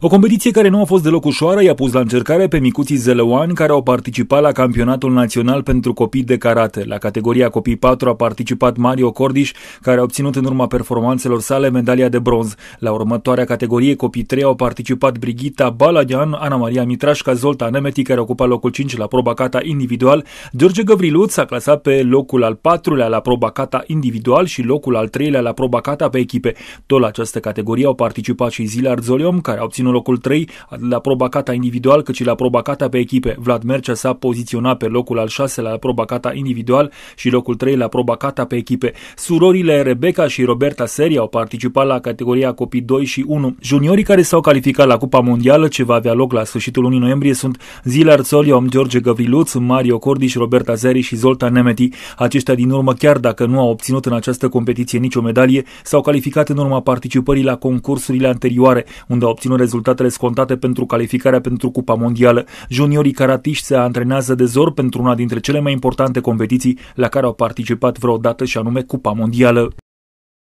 O competiție care nu a fost deloc ușoară i-a pus la încercare pe micuții zeleuani care au participat la campionatul național pentru copii de karate. La categoria copii 4 a participat Mario Cordiș, care a obținut în urma performanțelor sale medalia de bronz. La următoarea categorie copii 3 au participat Brigita Baladian, Ana Maria Mitrașca, Zolta Nemeti, care ocupa locul 5 la proba kata individual, George Gavriluț s-a clasat pe locul al 4-lea la proba kata individual și locul al 3-lea la proba kata pe echipe. Tot la această categorie au participat și Zilard Zoliom, care a obținut în locul 3, atât la proba cata individual, cât și la proba cata pe echipe. Vlad Mercea s-a poziționat pe locul al 6 la proba cata individual și locul 3 la proba cata pe echipe. Surorile Rebecca și Roberta Seri au participat la categoria copii 2 și 1. Juniorii care s-au calificat la Cupa Mondială, ce va avea loc la sfârșitul lunii noiembrie, sunt Zoli, Om George Gavriluț, Mario Cordiș, Roberta Zeri și Zolta Nemeti. Aceștia din urmă, chiar dacă nu au obținut în această competiție nicio medalie, s-au calificat în urma participării la concursurile anterioare, unde au obținut rezultate rezultatele scontate pentru calificarea pentru Cupa Mondială. Juniorii caratiști se antrenează de zor pentru una dintre cele mai importante competiții la care au participat vreodată și anume Cupa Mondială.